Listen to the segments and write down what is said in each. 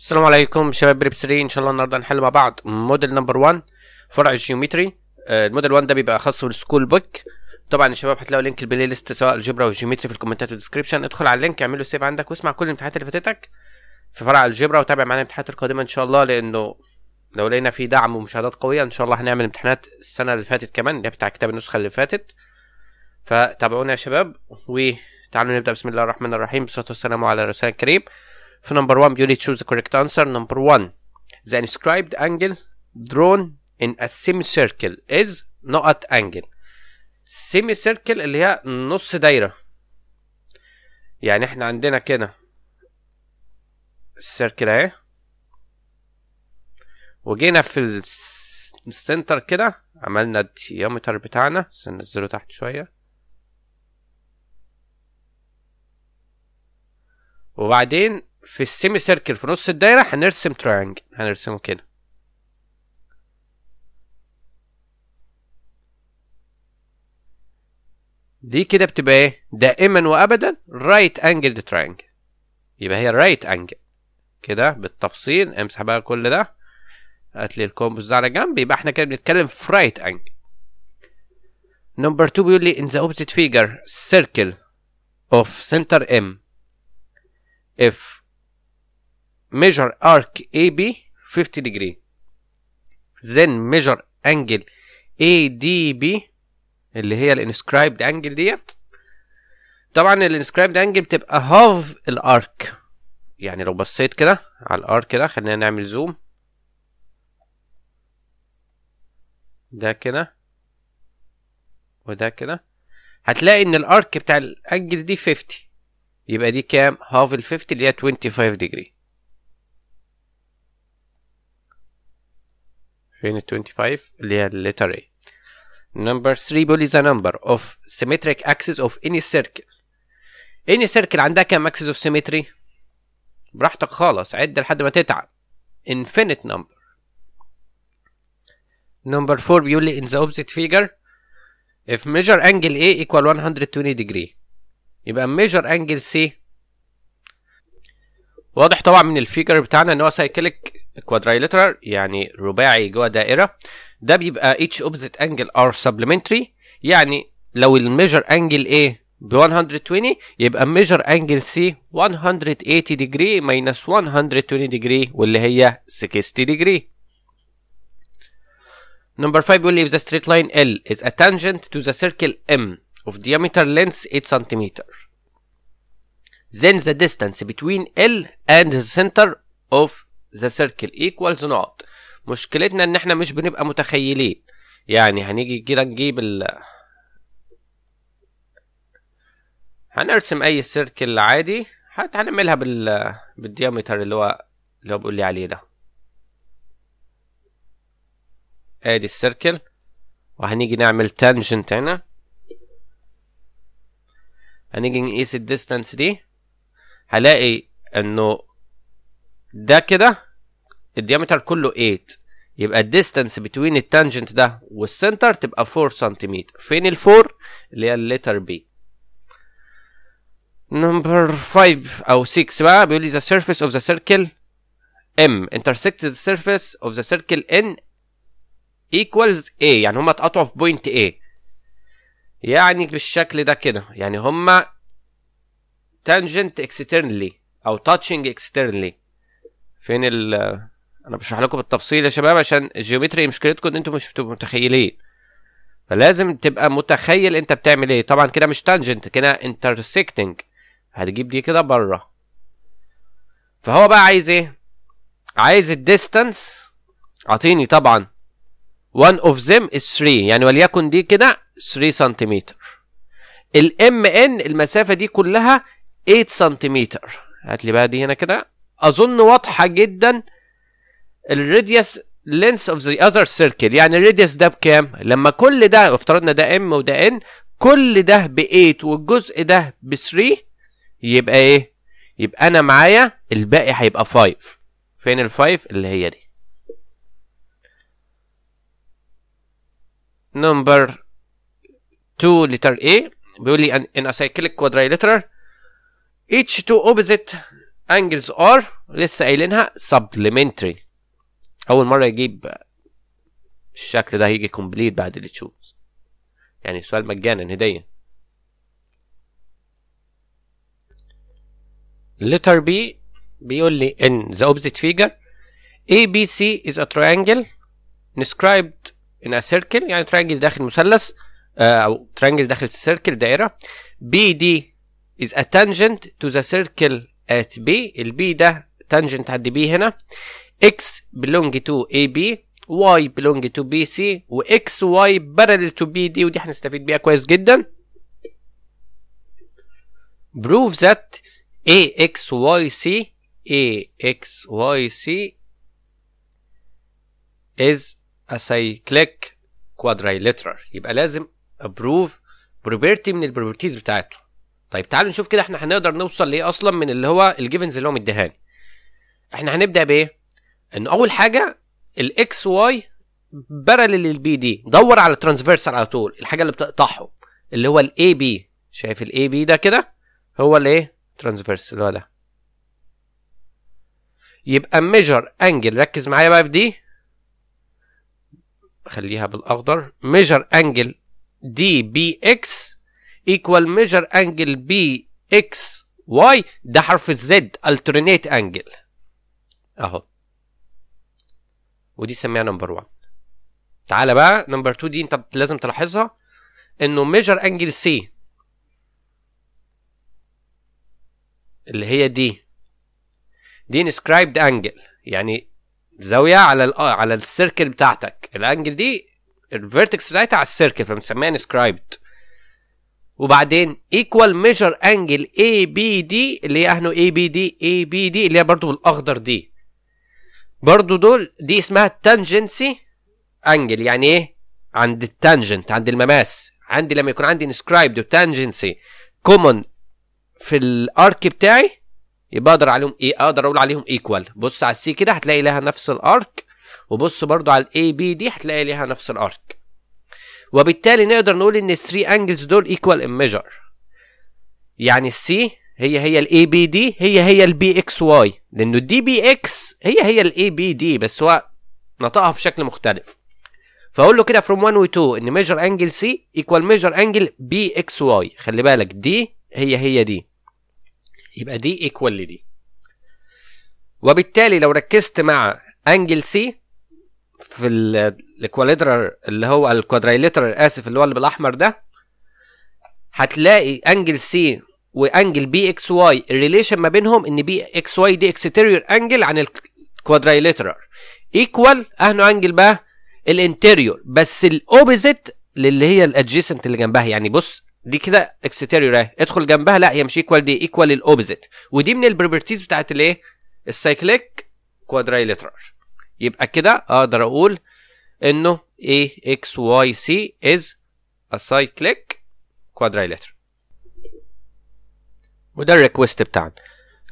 السلام عليكم شباب ريب 3 ان شاء الله النهارده هنحل مع بعض موديل نمبر 1 فرع الجيومتري آه، الموديل 1 ده بيبقى خاص بالسكول بوك طبعا يا شباب هتلاقوا لينك البلاي ليست سواء الجبرا والجيومتري في الكومنتات والديسكربشن ادخل على اللينك اعمل له سيف عندك واسمع كل الامتحانات اللي فاتتك في فرع الجبرا وتابع معانا الامتحانات القادمه ان شاء الله لانه لو لقينا في دعم ومشاهدات قويه ان شاء الله هنعمل امتحانات السنه اللي فاتت كمان اللي بتاع كتاب النسخه اللي فاتت فتابعونا يا شباب وتعالوا نبدا بسم الله الرحمن الرحيم والصلاه والسلام على رسول الكريم في نمبر 1 بيقول لي تشوز ذا كوريكت انسر نمبر 1 ذا انسكرايبد انجل درون ان ا سيمي سيركل از نقط انجل سيمي سيركل اللي هي نص دايره يعني احنا عندنا كده السيركل اهي وجينا في السنتر كده عملنا الديامتر بتاعنا بس ننزله تحت شويه وبعدين في السيمي سيركل في نص الدايره هنرسم تراينجل هنرسمه كده دي كده بتبقى ايه دائما وابدا رايت انجلد تراينجل يبقى هي رايت انجل كده بالتفصيل امسح بقى كل ده هات لي الكومبوز ده على جنب يبقى احنا كده بنتكلم في رايت انجل نمبر 2 بيقول لي in the opposite figure circle of center M اف measure arc AB 50 ميجر then measure angle ADB اللي هي الانسكرايبد انجل ديت طبعا الانسكرايبد انجل بتبقى هاف الارك يعني لو بصيت كده على الارك ده خلينا نعمل زوم ده كده وده كده هتلاقي ان الارك بتاع الانجل دي 50 يبقى دي كام هاف ال 50 اللي هي 25 ديجري فين ال 25 اللي هي الليتر A number 3 بيقول لي the number of symmetric axis of any circle any circle عندها كام axis of symmetry براحتك خالص عد لحد ما تتعب infinite number number 4 بيقول لي in the opposite figure if measure angle A equal 120 degree يبقى measure angle C واضح طبعا من الفيجر بتاعنا ان هو سايكليك Quadrilateral, يعني رباعي جوه دائره ده بيبقى each opposite angle are supplementary يعني لو الميجر انجل A ب 120 يبقى measure angle C 180 degree minus 120 ديجري واللي هي 60 degree. Number 5 will leave the straight line L is a tangent to the circle M of diameter length 8 centimeter. Then the distance between L and the center of ذا سيركل ايكوالز نقط مشكلتنا ان احنا مش بنبقى متخيلين يعني هنيجي كده نجيب ال هنرسم اي سيركل عادي هنعملها بال بالديامتر اللي هو اللي هو بيقول لي عليه ده ادي السيركل وهنيجي نعمل تانجنت هنا هنيجي نقيس الديستانس دي هلاقي انه ده كده الديامتر كله 8 يبقى الديستانس بتوين التانجنت ده والسنتر تبقى 4 سنتيمتر فين ال 4 اللي هي الليتر بي نمبر 5 او 6 بقى بيقول لي the surface of the circle m intersect the surface of the circle n equals a يعني هما اتقطعوا في بوينت a يعني بالشكل ده كده يعني هما tangent externally او touching externally فين ال انا بشرح لكم بالتفصيل يا شباب عشان الجيومتري مشكلتكم ان انتم مش بتبقوا متخيلين فلازم تبقى متخيل انت بتعمل ايه طبعا كده مش تانجنت كده انترسكتنج هتجيب دي كده بره فهو بقى عايز ايه عايز الديستانس اعطيني طبعا one of them is 3 يعني وليكن دي كده 3 سنتيمتر الام ان المسافه دي كلها 8 سنتيمتر هات لي بقى دي هنا كده اظن واضحه جدا الراديوس لينس اوف ذا اذر سيركل يعني الراديوس ده بكام لما كل ده افترضنا ده ام وده ان كل ده ب 8 والجزء ده ب 3 يبقى ايه يبقى انا معايا الباقي هيبقى 5 فين ال 5 اللي هي دي نمبر 2 لتر A بيقول لي in a cyclic quadrilateral each two opposite انجلز ار لسه قايلينها سبلمنتري اول مره يجيب الشكل ده هيجي كومبليت بعد اللي تشوز يعني السؤال مجانا هديه letter B بيقول لي in the opposite figure ABC is a triangle described in a circle يعني triangle داخل مثلث آه، أو triangle داخل circle دائرة BD is a tangent to the circle ات B البي ده تانجنت عند B هنا X belong to AB Y belong to BC و سي واكس واي بارلل تو بي ودي هنستفيد بيها كويس جدا prove that AXYC AXYC is a cyclic quadrilateral يبقى لازم approve property من البروبرتيز بتاعته طيب تعالوا نشوف كده احنا هنقدر نوصل لايه اصلا من اللي هو الجيفنز اللي هو مديهاني احنا هنبدا بايه ان اول حاجه الاكس واي بارلل للبي دي دور على الترانسفيرسال على طول الحاجه اللي بتقطعهم اللي هو الاي بي شايف الاي بي ده كده هو الايه ترانسفيرس اللي هو ده يبقى ميجر انجل ركز معايا بقى في دي خليها بالاخضر ميجر انجل دي بي اكس equal measure angle B X Y ده حرف الزد alternate angle اهو ودي سميها نمبر 1 تعالى بقى نمبر 2 دي انت لازم تلاحظها انه ميجر انجل سي اللي هي دي دي انسكرايبد انجل يعني زاويه على الـ آه، على السيركل بتاعتك الانجل دي الفيرتكس بتاعتها على السيركل فبنسميها انسكرايبد وبعدين ايكوال ميجر انجل اي بي دي اللي هي اهو اي بي دي اي بي دي اللي هي برضو بالاخضر دي برضو دول دي اسمها تانجنسي انجل يعني ايه عند التانجنت عند المماس عندي لما يكون عندي انسكرايبد وتانجنسي كومن في الارك بتاعي يبقى اقدر عليهم ايه اقدر اقول عليهم ايكوال بص على السي كده هتلاقي لها نفس الارك وبص برضو على الاي بي دي هتلاقي لها نفس الارك وبالتالي نقدر نقول ان الثري انجلز دول ايكوال ان ميجر يعني السي هي هي الاي بي دي هي هي البي اكس واي لانه الدي بي اكس هي هي الاي بي دي بس هو نطقها بشكل مختلف فاقول له كده فروم 1 و 2 ان ميجر انجل سي ايكوال ميجر انجل بي اكس واي خلي بالك دي هي هي دي يبقى دي ايكوال لدي وبالتالي لو ركزت مع انجل سي في الكوادرر اللي هو الكوادريليتر اسف اللي هو اللي بالاحمر ده هتلاقي انجل سي وانجل بي اكس واي الريليشن ما بينهم ان بي اكس واي دي اكستيريور انجل عن الكوادريليترال ايكوال اهنو انجل بقى الانتيريور بس الاوبزيت للي هي الادجيسنت اللي جنبها يعني بص دي كده اكستيريور اهي ادخل جنبها لا هي مش ايكوال دي ايكوال الاوبزيت ودي من البروبرتيز بتاعت الايه السايكليك كوادريليترال يبقى كده اقدر اقول انه x y c is a cyclic quadrilateral وده الريكوست بتاعنا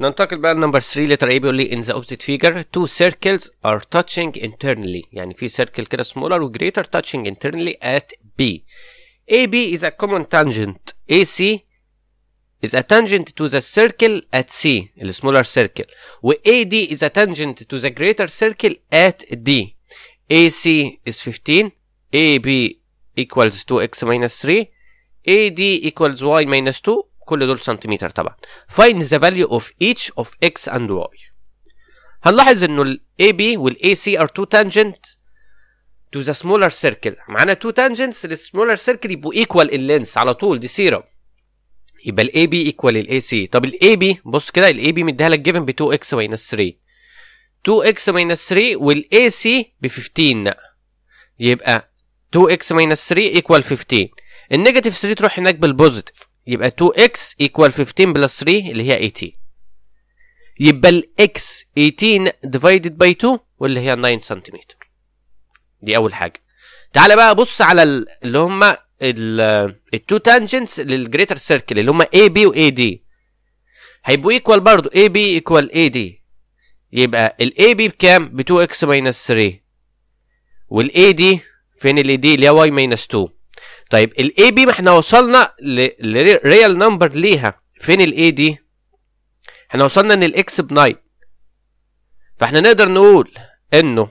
ننتقل بقى لنمبر 3 لتر ايه بيقول لي ان ذا اوبزيت فيجر تو سيركلز ار تاتشنج internally يعني في سيركل كده سمولر وجريتر تاتشنج انترنالي ات بي اي بي از ا كومن تانجنت اي سي is a tangent to the circle at C the smaller circle Where AD is a tangent to the greater circle at D AC is 15 AB equals 2x minus 3 AD equals y minus 2 كل دول سنتيمتر طبعا find the value of each of x and y هنلاحظ انه ال AB وال AC are two tangent to the smaller circle معانا two tangents the smaller circle يبقوا equal in length على طول دي سيرم يبقى الاي بي ايكوال الاي سي طب الاي بي بص كده الاي بي مديها لك جيفن ب 2 اكس ماينس 3 2 اكس ماينس 3 والاي سي ب 15 يبقى 2 اكس ماينس 3 ايكوال 15 النيجاتيف 3 تروح هناك بالبوزيتيف يبقى 2 اكس ايكوال 15 بلس 3 اللي هي 18 يبقى الاكس 18 ديفايدد باي 2 واللي هي 9 سنتيمتر دي اول حاجه تعال بقى بص على اللي هما التو تانجنتس للجريتر سيركل اللي هم اي بي واي دي هيبقوا ايكوال برضه اي بي ايكوال اي دي يبقى الاي بي بكام ب 2 اكس ماينس 3 والاي دي فين الاي دي اللي هي واي ماينس 2 طيب الاي بي ما احنا وصلنا للريال نمبر ليها فين الاي دي احنا وصلنا ان الاكس ب 9 فاحنا نقدر نقول انه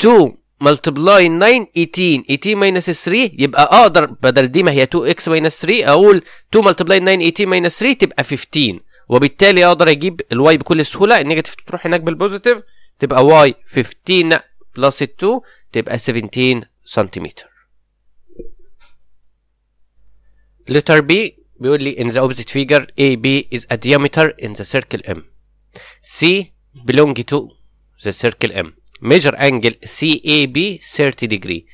2 ملتبلاي 9 18 18 ماينس 3 يبقى اقدر بدل دي ما هي 2 اكس ماينس 3 اقول 2 ملتبلاي 9 18 ماينس 3 تبقى 15 وبالتالي اقدر اجيب الواي بكل سهوله النيجاتيف تروح هناك بالبوزيتيف تبقى واي 15 بلس 2 تبقى 17 سنتيمتر لتر بي بيقول لي in the opposite figure بي is a diameter in the circle M C belong to the circle M measure angle CAB 30 degree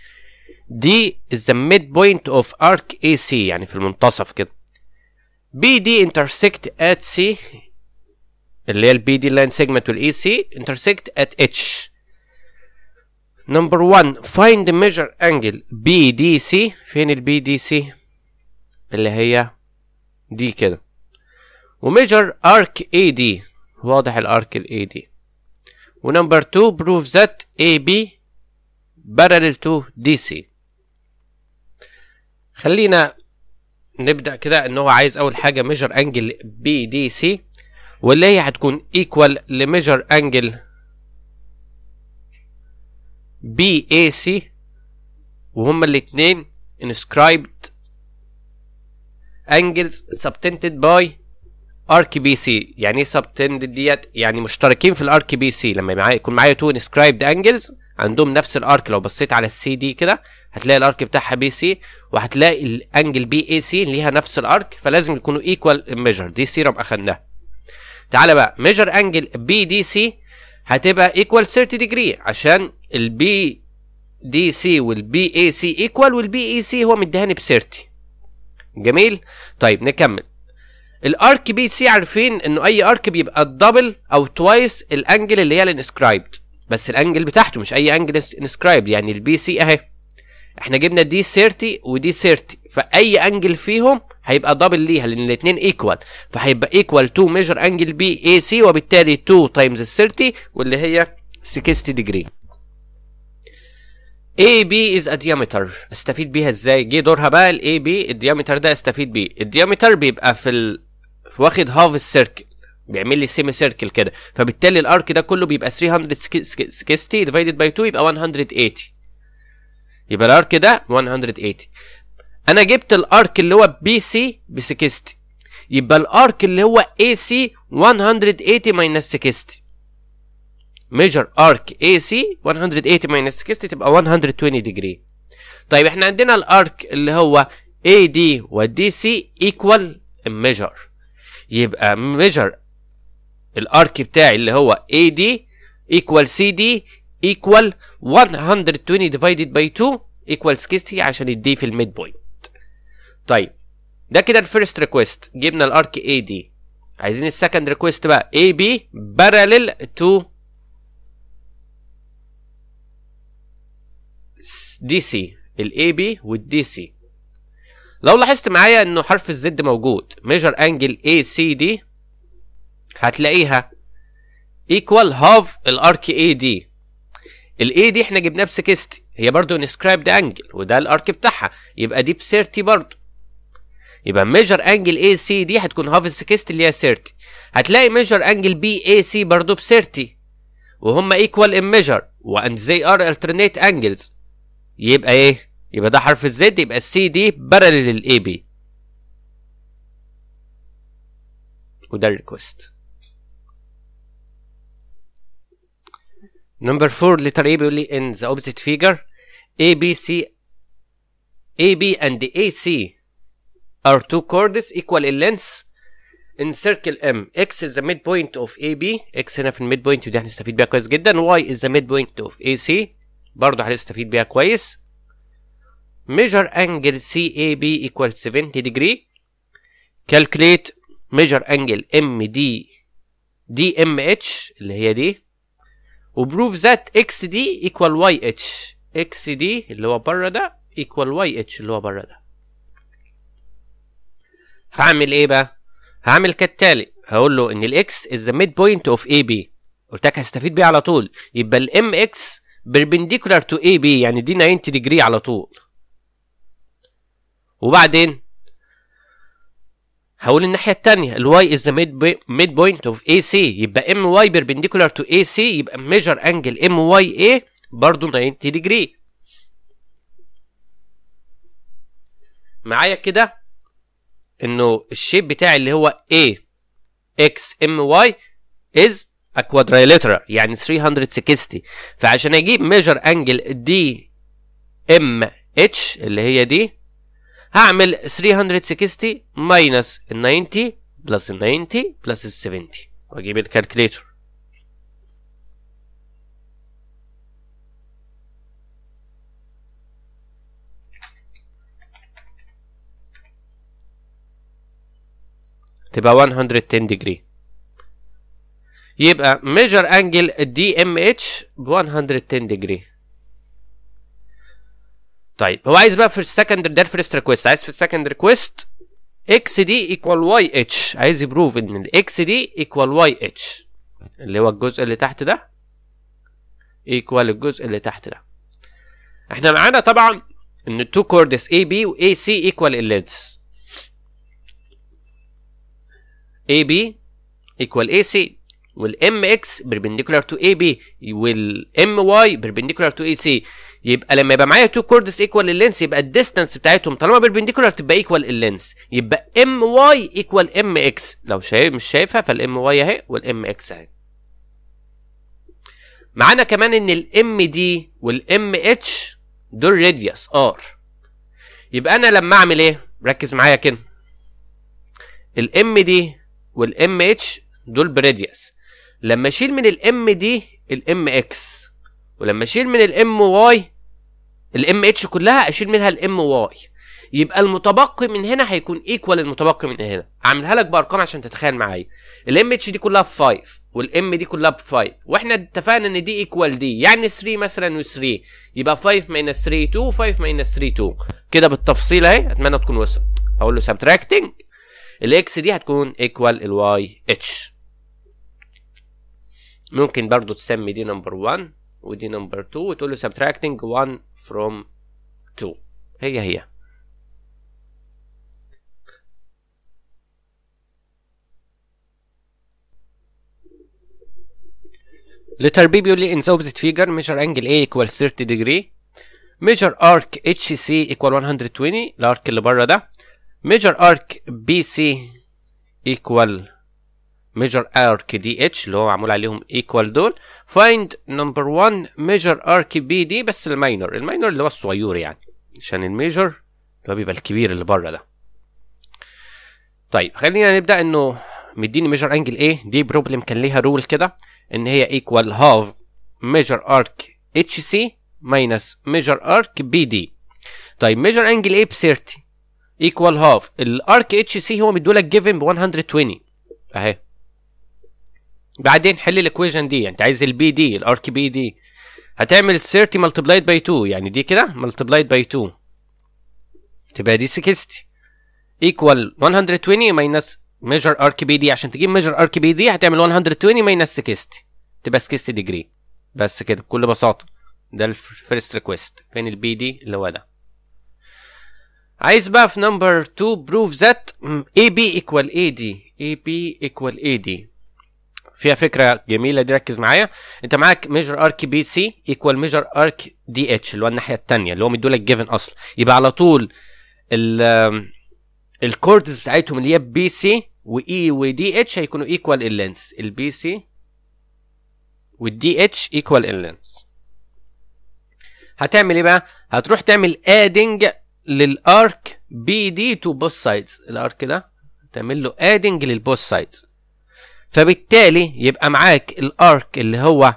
D is the midpoint of arc AC يعني في المنتصف كده BD intersect at C اللي هي البي دي لاين سيجمنت والاي سي intersect at H number 1 find the measure angle BDC فين البي دي سي اللي هي دي كده وميجر arc AD واضح الارك الاي دي ونمبر 2 prove that AB parallel to DC خلينا نبدأ كده ان هو عايز اول حاجة measure angle BDC واللي هي هتكون equal ل measure angle BAC وهما الاتنين inscribed angles subtended by ارك بي سي يعني ايه سبتندد ديت يعني مشتركين في الارك بي سي لما معايا يكون معايا تو انسكرايبد انجلز عندهم نفس الارك لو بصيت على السي دي كده هتلاقي الارك بتاعها بي سي وهتلاقي الانجل بي اي سي ليها نفس الارك فلازم يكونوا ايكوال ميجر دي سيرم اخدناها تعالى بقى ميجر انجل بي دي سي هتبقى ايكوال 30 ديجري عشان البي دي سي والبي اي سي ايكوال والبي اي سي هو مديهاني ب 30 جميل طيب نكمل الارك بي سي عارفين انه اي ارك بيبقى الدبل او توايس الانجل اللي هي الانسكرايبد بس الانجل بتاعته مش اي انجل انسكرايبد يعني البي سي اهي احنا جبنا دي 30 ودي 30 فاي انجل فيهم هيبقى دبل ليها لان الاثنين ايكوال فهيبقى ايكوال تو ميجر انجل بي اي سي وبالتالي 2 تايمز ال 30 واللي هي 60 ديجري اي بي از ا استفيد بيها ازاي جه دورها بقى الاي بي الديامتر ده استفيد بيه الديامتر بيبقى في ال واخد هاف السيركل بيعمل لي سيمي سيركل كده فبالتالي الارك ده كله بيبقى 360 ديفايدد باي 2 يبقى 180 يبقى الارك ده 180 انا جبت الارك اللي هو بي سي ب 60 يبقى الارك اللي هو اي سي 180 ماينس 60 ميجر ارك اي سي 180 ماينس 60 تبقى 120 ديجري طيب احنا عندنا الارك اللي هو اي دي ودي سي ايكوال الميجر يبقى ميجر الارك بتاعي اللي هو AD دي ايكوال سي ايكوال 120 ديفايدد باي 2 ايكوال 60 عشان الدي في الميد بوينت طيب ده كده الفيرست ريكويست جبنا الارك AD عايزين السكند ريكويست بقى AB parallel to تو دي الاي بي والدي سي لو لاحظت معايا انه حرف الزد موجود ميجر انجل اي سي دي هتلاقيها ايكوال هاف الارك اي دي الاي دي احنا جبناه ب هي برضو انسكرايبد انجل وده الارك بتاعها يبقى دي بسيرتي 30 برضو يبقى ميجر انجل اي سي دي هتكون هاف 60 اللي هي سيرتي هتلاقي ميجر انجل بي اي سي برضو بسيرتي 30 وهما ايكوال ان ميجر وان زي ار الترنيت انجلز يبقى ايه يبقى ده حرف الزد يبقى السي دي بارلل للاي بي وده الريكوست نمبر 4 لتر اي بيقول لي ان ذا اوبزيت فيجر اي بي سي اي بي اند اي سي ار تو كوردز ايكوال ان equal ان سيركل ام اكس از ذا ميد بوينت اوف اي بي اكس هنا في الميد بوينت ودي هنستفيد بيها كويس جدا واي از ذا ميد بوينت اوف اي سي برضه هنستفيد بيها كويس ميجر انجل سي اي بي ايكوال 70 ديجري كالكليت ميجر انجل ام دي دي ام اتش اللي هي دي وبروف ذات اكس دي ايكوال واي اتش اكس دي اللي هو بره ده ايكوال واي اتش اللي هو بره ده هعمل ايه بقى هعمل كالتالي هقول له ان الاكس از ذا ميد بوينت اوف اي بي قلت لك هستفيد بيه على طول يبقى الام اكس بيربنديكولار تو اي بي يعني دي 90 ديجري على طول وبعدين هقول الناحيه التانية الواي از is ميد بوينت اوف اي سي يبقى ام واي بيربنديكولار تو AC يبقى ميجر انجل ام واي a برضو 90 ديجري معايا كده انه الشيب بتاعي اللي هو A x m y is a quadrilateral يعني 360 فعشان اجيب measure angle d m h اللي هي دي هعمل 360 ماينس ال 90 بلس ال 90 بلس ال 70 واجيب الكالكليتور تبقى 110 ديجري يبقى ميجر انجل دي ام اتش ب 110 ديجري طيب هو عايز بقى في السكند ده الفيرست ريكويست عايز في السكند ريكويست اكس دي ايكوال واي اتش عايز يبروف ان الاكس دي ايكوال واي اتش اللي هو الجزء اللي تحت ده ايكوال الجزء اللي تحت ده احنا معانا طبعا ان التو كوردس اي بي واي سي ايكوال الليدز اي بي ايكوال اي سي والام اكس بيربنديكولار تو اي بي والام واي بيربنديكولار تو اي سي يبقى لما يبقى معايا تو كوردس ايكوال للينس يبقى الديستانس بتاعتهم طالما بيربنديكولار تبقى ايكوال للينس يبقى ام واي ايكوال ام اكس لو شايف مش شايفها فالام واي اهي والام اكس اهي معانا كمان ان الام دي والام اتش دول راديوس ار يبقى انا لما اعمل ايه ركز معايا كده الام دي والام اتش دول براديوس لما اشيل من الام دي الام اكس ولما اشيل من الام واي الام اتش كلها اشيل منها الام واي يبقى المتبقي من هنا هيكون ايكوال المتبقي من هنا هعملها لك بارقام عشان تتخيل معايا الام اتش دي كلها ب 5 والام دي كلها ب 5 واحنا اتفقنا ان دي ايكوال دي يعني 3 مثلا و3 يبقى 5 ماينس 3 2 و 5 ماينس 3 2 كده بالتفصيل اهي اتمنى تكون وصلت هقول له سبتراكتنج الاكس دي هتكون ايكوال الواي اتش ممكن برضو تسمي دي نمبر 1 ودي نمبر 2 وتقول له سبتراكتنج 1 from 2 هي هي letter B بيقول لي in the opposite figure measure angle A equal 30 degree measure arc HC equal 120 الارك اللي بره ده measure arc BC equal ميجر كي دي اتش اللي هو معمول عليهم ايكوال دول فايند نمبر 1 ميجر كي بي دي بس الماينر الماينر اللي هو الصغير يعني عشان الميجر اللي هو بيبقى الكبير اللي بره ده طيب خلينا نبدا انه مديني ميجر انجل ايه دي بروبلم كان ليها رول كده ان هي ايكوال هاف ميجر ارك اتش سي ماينس ميجر ارك بي دي طيب ميجر انجل ايه ب 30 ايكوال هاف الارك اتش سي هو لك جيفن ب 120 اهي بعدين حل الاكويجن دي انت عايز البي دي الارك بي دي هتعمل 30 ملتبلايد باي 2 يعني دي كده ملتبلايد باي 2 تبقى دي 60 ايكوال 120 ماينس ميجر ارك بي دي عشان تجيب ميجر ارك بي دي هتعمل 120 ماينس 60 تبقى 60 ديجري بس كده بكل بساطه ده الفيرست ريكويست فين البي دي اللي هو ده عايز بقى في نمبر 2 بروف ذات اي بي ايكوال اي دي اي بي ايكوال اي دي فيها فكره جميله دي ركز معايا انت معاك ميجر ارك بي سي ايكوال ميجر ارك دي اتش اللي هو الناحيه الثانيه اللي هو لك جيفن اصل يبقى على طول الكوردز بتاعتهم اللي هي بي سي واي ودي اتش هيكونوا ايكوال اللينس البي سي والدي اتش ايكوال اللينس هتعمل ايه بقى هتروح تعمل ادنج للارك بي دي تو بوث سايدز الارك ده تعمل له ادنج للبوث سايدز فبالتالي يبقى معاك الارك اللي هو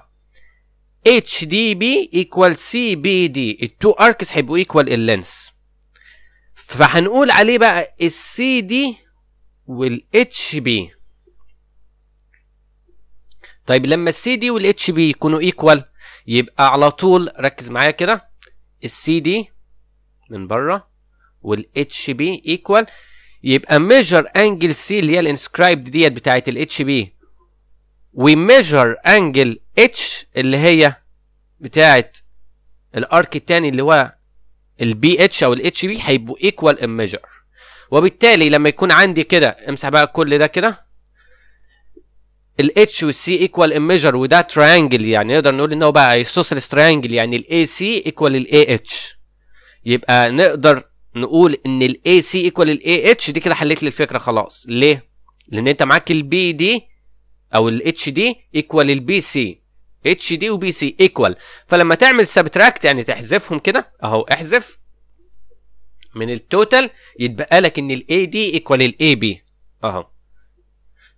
اتش دي بي ايكوال سي بي دي التو اركس هيبقوا ايكوال اللينس فهنقول عليه بقى السي دي والاتش بي طيب لما السي دي والاتش بي يكونوا ايكوال يبقى على طول ركز معايا كده السي دي من بره والاتش بي ايكوال يبقى ميجر انجل سي اللي هي الانسكرايبد ديت بتاعت الاتش بي وميجر انجل اتش اللي هي بتاعت الارك الثاني اللي هو البي اتش او الاتش بي هيبقوا ايكوال ان ميجر وبالتالي لما يكون عندي كده امسح بقى كل ده كده الاتش والسي ايكوال ان ميجر وده تراينجل يعني نقدر نقول ان هو بقى ايسوسلس تراينجل يعني الاي سي ايكوال الاي اتش يبقى نقدر نقول ان الاي سي ايكوال الاي اتش دي كده حليت لي الفكره خلاص ليه لان انت معاك البي دي او الاتش دي ايكوال البي سي اتش دي وبي سي ايكوال فلما تعمل سبتراكت يعني تحذفهم كده اهو احذف من التوتال يتبقى لك ان الاي دي ايكوال الاي بي اهو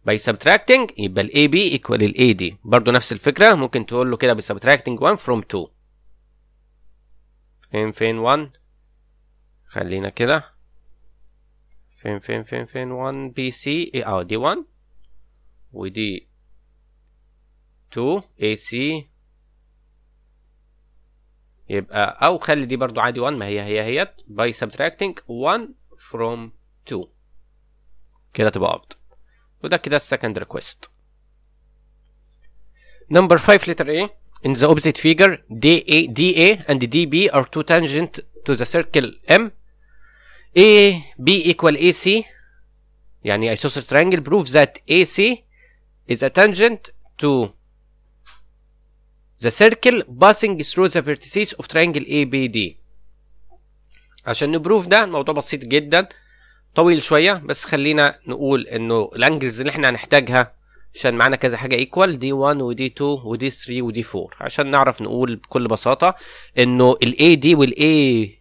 باي سبتراكتنج يبقى الاي بي ايكوال الاي دي برضه نفس الفكره ممكن تقول له كده بسبتراكتنج 1 فروم 2 فين فين 1 خلينا كده فين فين فين فين 1 بي سي اي اه دي 1 ودي 2 اي سي يبقى او خلي دي برضو عادي 1 ما هي هي هي باي سبتراكتنج 1 فروم 2 كده تبقى افضل وده كده السكند ريكويست Number 5 letter A in the opposite figure DA DA and DB are two tangent to the circle M A B equal AC يعني isosceles triangle proves that AC is a tangent to the circle passing through the vertices of triangle ABD عشان نبروف ده الموضوع بسيط جدا طويل شويه بس خلينا نقول انه الانجلز اللي احنا هنحتاجها عشان معانا كذا حاجه ايكوال دي 1 ودي 2 ودي 3 ودي 4 عشان نعرف نقول بكل بساطه انه الاي دي والاي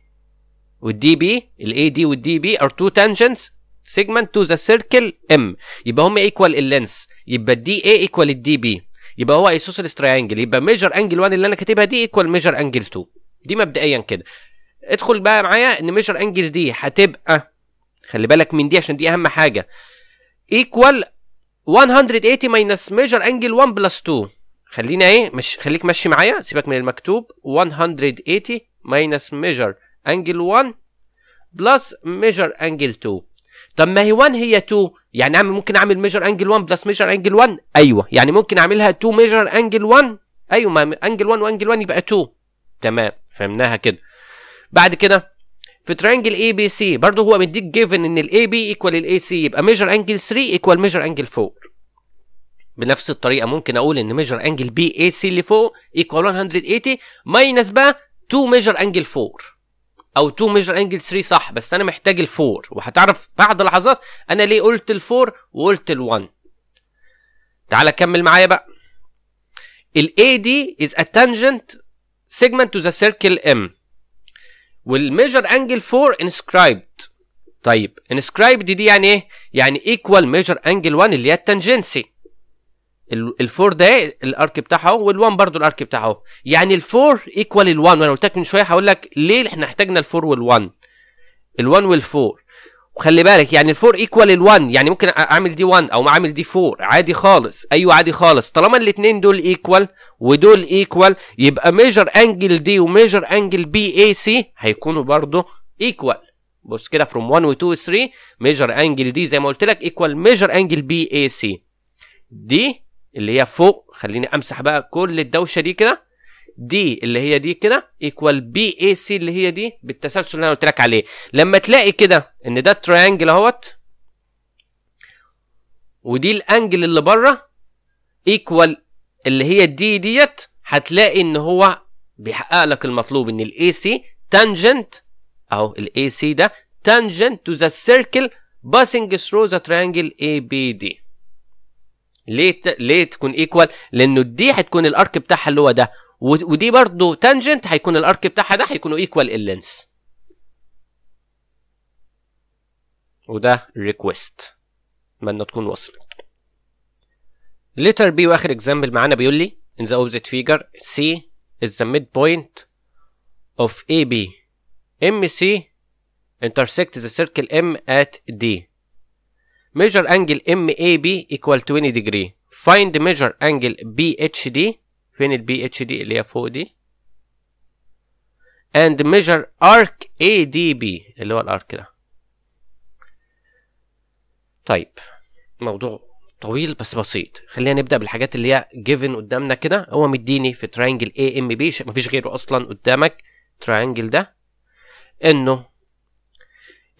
والدي بي الاي دي والدي بي ار تو تانجنتس سيجمنت تو ذا سيركل ام يبقى هم ايكوال اللينس يبقى الدي اي ايكوال الدي بي يبقى هو ايسوسيلس تريانجل يبقى ميجر انجل 1 اللي انا كاتبها دي ايكوال ميجر انجل 2 دي مبدئيا كده ادخل بقى معايا ان ميجر انجل دي هتبقى خلي بالك من دي عشان دي اهم حاجه ايكوال 180 ماينس ميجر انجل 1 بلس 2 خلينا ايه مش خليك ماشي معايا سيبك من المكتوب 180 ماينس ميجر انجل 1 بلس ميجر انجل 2 طب ما هي 1 هي 2 يعني اعمل ممكن اعمل ميجر انجل 1 بلس ميجر انجل 1 ايوه يعني ممكن اعملها 2 ميجر انجل 1 ايوه ما انجل 1 وانجل 1 يبقى 2 تمام فهمناها كده بعد كده في ترينجل اي بي سي برضه هو مديك جيفن ان الاي بي ايكوال الاي سي يبقى ميجر انجل 3 ايكوال ميجر انجل 4 بنفس الطريقه ممكن اقول ان ميجر انجل بي اي سي اللي فوق ايكوال 180 ماينس بقى 2 ميجر انجل 4 او تو ميجر انجل 3 صح بس انا محتاج الفور وهتعرف بعد لحظات انا ليه قلت الفور وقلت ال1 تعالى كمل معايا بقى ال A دي is a tangent segment to the circle M والميجر انجل 4 inscribed طيب inscribed دي يعني ايه؟ يعني equal ميجر angle 1 اللي هي التانجنسي الفور ده الارك بتاعها اهو والوان برضو الارك بتاعها اهو يعني الفور ايكوال الوان وانا قلت لك من شويه هقول لك ليه احنا احتاجنا الفور والوان الوان والفور وخلي بالك يعني الفور ايكوال الوان يعني ممكن اعمل دي 1 او اعمل دي 4 عادي خالص ايوه عادي خالص طالما الاثنين دول ايكوال ودول ايكوال يبقى ميجر انجل دي وميجر انجل بي اي سي هيكونوا برضو ايكوال بص كده فروم 1 و 2 و 3 ميجر انجل دي زي ما قلت لك ايكوال ميجر انجل بي اي سي دي اللي هي فوق خليني امسح بقى كل الدوشه دي كده دي اللي هي دي كده ايكوال بي اي سي اللي هي دي بالتسلسل اللي انا قلت لك عليه لما تلاقي كده ان ده التريانجل اهوت ودي الانجل اللي بره ايكوال اللي هي دي ديت هتلاقي ان هو بيحقق لك المطلوب ان الاي سي تانجنت اهو الاي سي ده تانجنت تو ذا سيركل باسنج ثرو ذا تريانجل اي بي دي ليه ت... ليه تكون ايكوال لانه دي هتكون الارك بتاعها اللي هو ده ودي برضه تانجنت هيكون الارك بتاعها ده هيكونوا ايكوال اللينس وده ريكويست اتمنى تكون وصلت letter B واخر example معانا بيقول لي in the از figure C is the midpoint of AB MC intersect the circle M at D measure angle MAB equal 20 degree find measure angle BHD فين ال BHD اللي هي فوق دي and measure arc ADB اللي هو الارك ده طيب موضوع طويل بس بسيط خلينا نبدا بالحاجات اللي هي جيفن قدامنا كده هو مديني في ترينجل اي ام بي مفيش غيره اصلا قدامك ترينجل ده انه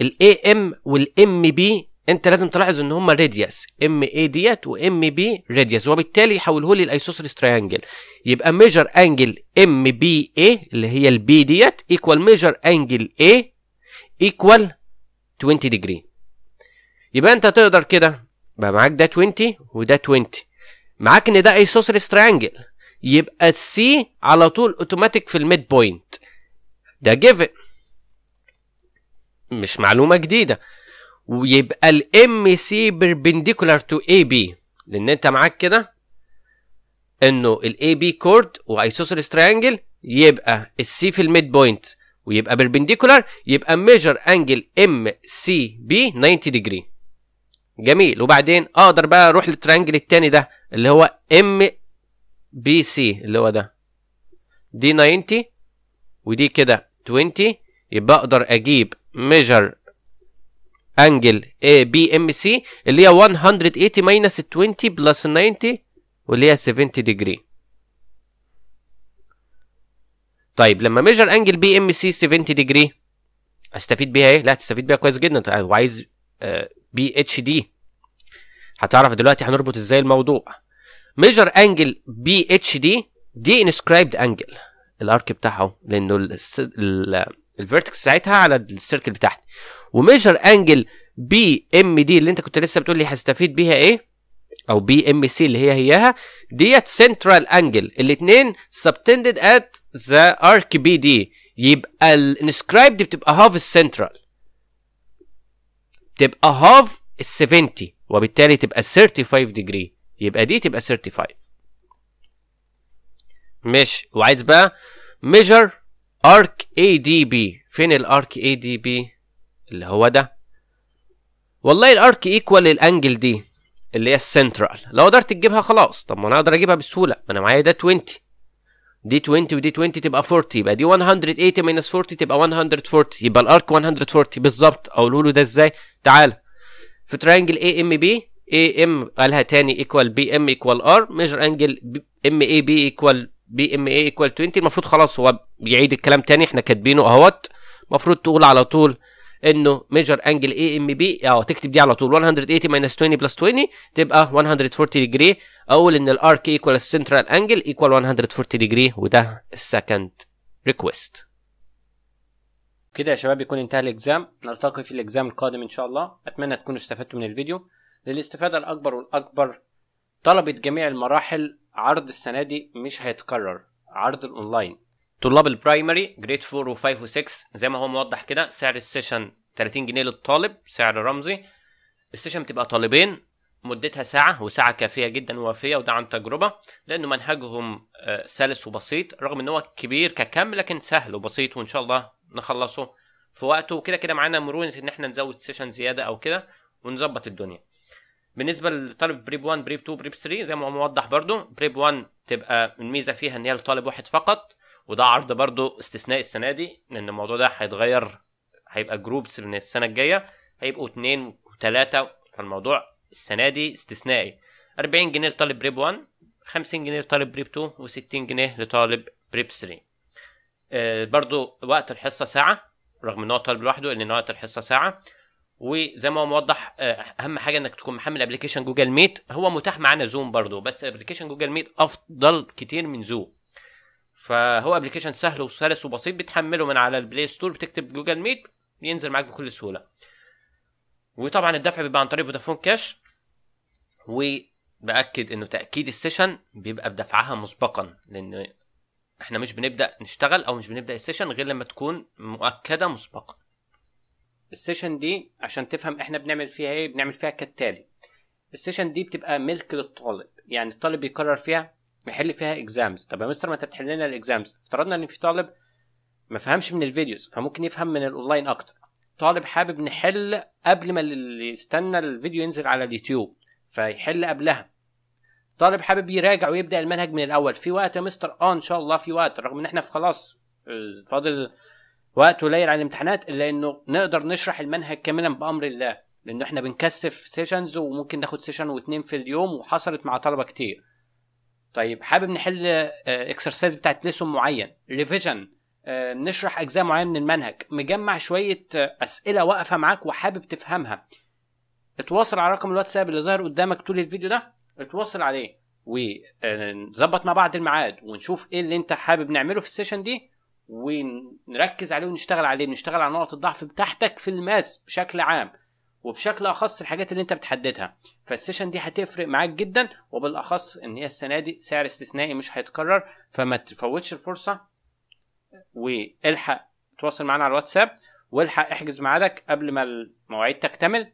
الاي ام والام بي انت لازم تلاحظ ان هما راديوس ام اي ديت وام بي راديوس وبالتالي يحوله لي الايسوسريس تريانجل يبقى ميجر انجل ام بي اي اللي هي البي ديت ايكوال ميجر انجل اي ايكوال 20 ديجري يبقى انت تقدر كده بقى معاك ده 20 وده 20 معاك ان ده ايسوسريس تريانجل يبقى السي على طول اوتوماتيك في الميد بوينت ده جيفن مش معلومه جديده ويبقى الام سي بيربنديكولار تو اي بي لان انت معاك كده انه الاي بي كورد وايسوسيلس تريانجل يبقى السي في الميد بوينت ويبقى بيربنديكولار يبقى ميجر انجل ام سي بي 90 ديجري جميل وبعدين اقدر بقى اروح للترانجل الثاني ده اللي هو ام بي سي اللي هو ده دي 90 ودي كده 20 يبقى اقدر اجيب ميجر انجل بي ام سي اللي هي 180 ماينس 20 بلس 90 واللي هي 70 ديجري طيب لما ميجر انجل بي ام سي 70 ديجري استفيد بيها ايه لا تستفيد بيها كويس جدا وعايز بي اتش دي هتعرف دلوقتي هنربط ازاي الموضوع ميجر انجل بي اتش دي دي انسكرايبد انجل الارك بتاعه لانه الفيرتكس بتاعتها على السيركل بتاعتي وميجر انجل بي ام دي اللي انت كنت لسه بتقول لي هستفيد بيها ايه او بي ام سي اللي هي هياها ديت سنترال انجل الاثنين سبتندد ات ذا ارك بي دي يبقى دي بتبقى هاف السنترال تبقى هاف ال 70 وبالتالي تبقى 35 ديجري يبقى دي تبقى 35 ماشي وعايز بقى ميجر ارك اي دي بي فين الارك اي دي بي اللي هو ده والله الارك ايكوال للانجل دي اللي هي السنترال لو قدرت تجيبها خلاص طب ما انا اقدر اجيبها بسهوله ما انا معايا ده 20 دي 20 ودي 20 تبقى 40 يبقى دي 180 minus 40 تبقى 140 يبقى الارك 140 بالظبط اقوله له ده ازاي تعالى في ترينجل اي ام بي اي ام قالها تاني ايكوال بي ام ايكوال ار ميجر انجل ام اي بي ايكوال بي ام اي ايكوال 20 المفروض خلاص هو بيعيد الكلام تاني احنا كاتبينه اهوت المفروض تقول على طول انه ميجر انجل اي ام بي اه تكتب دي على طول 180 ماينس 20 بلس 20 تبقى 140 ديجري او ان الارك ايكوال السنترال انجل ايكوال 140 ديجري وده السكند ريكويست كده يا شباب يكون انتهى الاكزام نلتقي في الاكزام القادم ان شاء الله اتمنى تكونوا استفدتوا من الفيديو للاستفاده الاكبر والاكبر طلبت جميع المراحل عرض السنه دي مش هيتكرر عرض الاونلاين طلاب البرايمري جريد 4 و5 و6 زي ما هو موضح كده سعر السيشن 30 جنيه للطالب سعر رمزي السيشن بتبقى طالبين مدتها ساعة وساعة كافية جدا ووافية وده عن تجربة لأنه منهجهم آه، سلس وبسيط رغم إن هو كبير ككم لكن سهل وبسيط وإن شاء الله نخلصه في وقته وكده كده معانا مرونة إن إحنا نزود سيشن زيادة أو كده ونظبط الدنيا بالنسبه لطالب بريب 1 بريب 2 بريب 3 زي ما هو موضح برضو بريب 1 تبقى الميزه فيها ان هي لطالب واحد فقط وده عرض برضو استثناء السنه دي لان الموضوع ده هيتغير هيبقى جروبس من السنه الجايه هيبقوا اتنين وتلاته فالموضوع السنه دي استثنائي 40 جنيه لطالب بريب 1 50 جنيه لطالب بريب 2 و60 جنيه لطالب بريب 3 آه برضو وقت الحصه ساعه رغم ان هو طالب لوحده لان وقت الحصه ساعه وزي ما هو موضح آه، اهم حاجه انك تكون محمل ابلكيشن جوجل ميت هو متاح معانا زوم برضو بس ابلكيشن جوجل ميت افضل كتير من زوم فهو ابلكيشن سهل وسلس وبسيط بتحمله من على البلاي ستور بتكتب جوجل ميت ينزل معاك بكل سهوله وطبعا الدفع بيبقى عن طريق فودافون كاش وباكد انه تاكيد السيشن بيبقى بدفعها مسبقا لان احنا مش بنبدا نشتغل او مش بنبدا السيشن غير لما تكون مؤكده مسبقا السيشن دي عشان تفهم احنا بنعمل فيها ايه بنعمل فيها كالتالي السيشن دي بتبقى ملك للطالب يعني الطالب بيقرر فيها بيحل فيها اكزامز طب يا مستر ما انت بتحل لنا الاكزامز افترضنا ان في طالب ما فهمش من الفيديوز فممكن يفهم من الاونلاين اكتر طالب حابب نحل قبل ما اللي يستنى الفيديو ينزل على اليوتيوب فيحل قبلها طالب حابب يراجع ويبدا المنهج من الاول في وقت يا مستر اه ان شاء الله في وقت رغم ان احنا في خلاص آه، فاضل وقت قليل على الامتحانات الا انه نقدر نشرح المنهج كاملا بامر الله لانه احنا بنكثف سيشنز وممكن ناخد سيشن واثنين في اليوم وحصلت مع طلبه كتير طيب حابب نحل اكسرسايز آه، بتاعت ليسون معين ريفيجن آه، نشرح اجزاء معينه من المنهج مجمع شويه آه، اسئله واقفه معاك وحابب تفهمها اتواصل على رقم الواتساب اللي ظاهر قدامك طول الفيديو ده اتواصل عليه ونظبط مع بعض الميعاد ونشوف ايه اللي انت حابب نعمله في السيشن دي ونركز عليه ونشتغل عليه ونشتغل على نقط الضعف بتاعتك في الماس بشكل عام وبشكل اخص الحاجات اللي انت بتحددها فالسيشن دي هتفرق معاك جدا وبالاخص ان هي السنه دي سعر استثنائي مش هيتكرر فما تفوتش الفرصه والحق تواصل معانا على الواتساب والحق احجز ميعادك قبل ما المواعيد تكتمل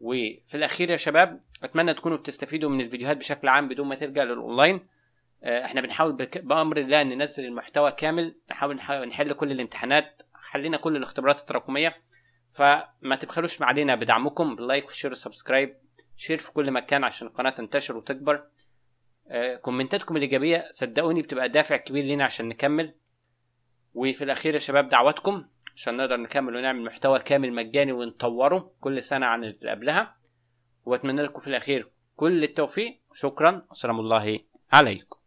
وفي الاخير يا شباب اتمنى تكونوا بتستفيدوا من الفيديوهات بشكل عام بدون ما تلجا للاونلاين آه، احنا بنحاول بامر الله ننزل المحتوى كامل نحاول نحل كل الامتحانات حلينا كل الاختبارات التراكميه فما تبخلوش علينا بدعمكم باللايك والشير والسبسكرايب شير في كل مكان عشان القناه تنتشر وتكبر اه كومنتاتكم الايجابيه صدقوني بتبقى دافع كبير لينا عشان نكمل وفي الاخير يا شباب دعواتكم عشان نقدر نكمل ونعمل محتوى كامل مجاني ونطوره كل سنه عن اللي قبلها واتمنى لكم في الاخير كل التوفيق شكرا وسلام الله عليكم